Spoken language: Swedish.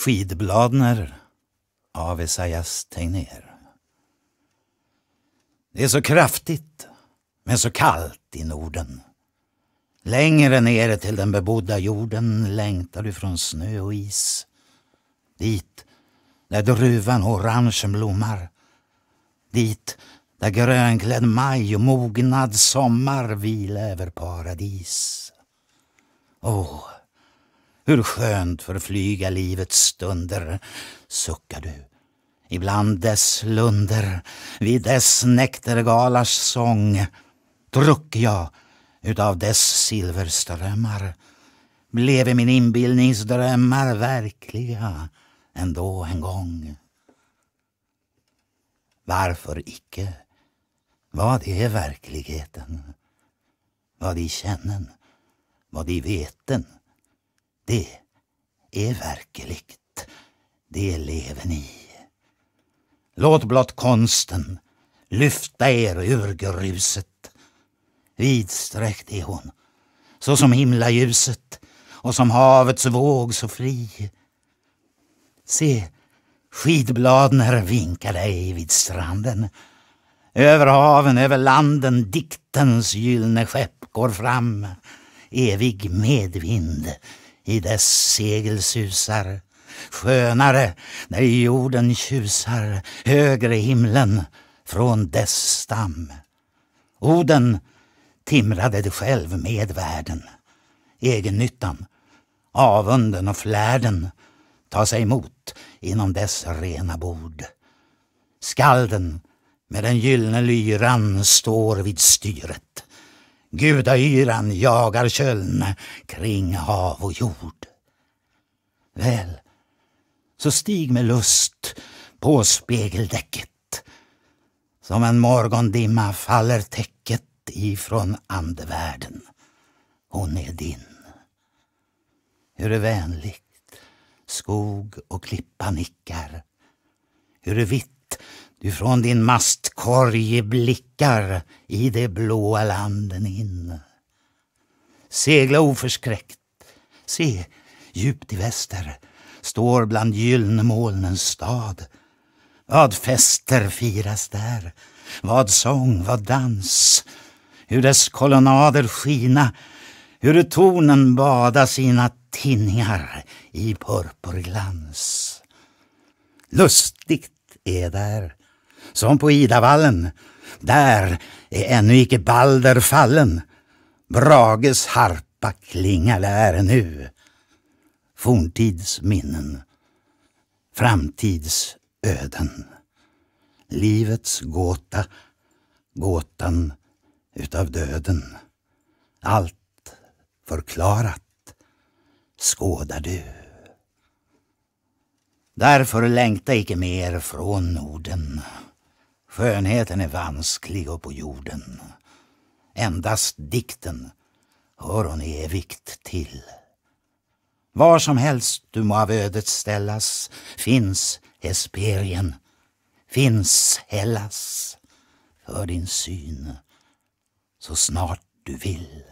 Skidbladner av Esaias Tegnér. Det är så kraftigt, men så kallt i Norden. Längre nere till den bebodda jorden längtar du från snö och is. Dit, där druvan och orangen blommar. Dit, där grönklädd maj och mognad sommar vilar över paradis. Åh, oh, hur skönt förflyga livets stunder, suckar du. Ibland dess lunder, vid dess näktergalars sång, druck jag utav dess silverströmmar. Bleve min inbildningsdrömmar verkliga ändå en gång? Varför icke? Vad är verkligheten? Vad i kännen? Vad i veten? Det är verkligt, det lever ni. Låt blott konsten lyfta er ur gruset. Vidsträckt är hon, så som himlaljuset och som havets våg så fri. Se, skidbladner vinkar dig vid stranden. Över haven, över landen, diktens gyllene skepp går fram. Evig medvind i dess segel susar. Skönare när jorden tjusar högre himlen från dess stam. Oden timrade det själv med världen. Egennyttan, avunden och flärden ta sig emot inom dess rena bord. Skalden med den gyllene lyran står vid styret Gudayran jagar köln kring hav och jord. Väl, så stig med lust på spegeldäcket. Som en morgondimma faller täcket ifrån andevärlden. Hon är din. Hur vänligt skog och klippa nickar. Hur vitt du från din mastkorg blickar i de blåa landen in. Segla oförskräckt, se, djupt i väster står bland gyllne gyllnemolnens stad. Vad fester firas där, vad sång, vad dans, hur dess kolonader skina, hur tornen bada sina tinningar i purpurglans. Lustigt är där som på Idavallen. Där är ännu icke Balder fallen. Brages harpa klingar där nu. Forntidsminnen, framtidsöden. Livets gåta. Gåtan utav döden. Allt förklarat skådar du. Därför längta icke mer från Norden. Skönheten är vansklig och på jorden. Endast dikten hör hon evigt till. Var som helst du må av ödet ställas finns Hesperien, finns Hellas för din syn så snart du vill.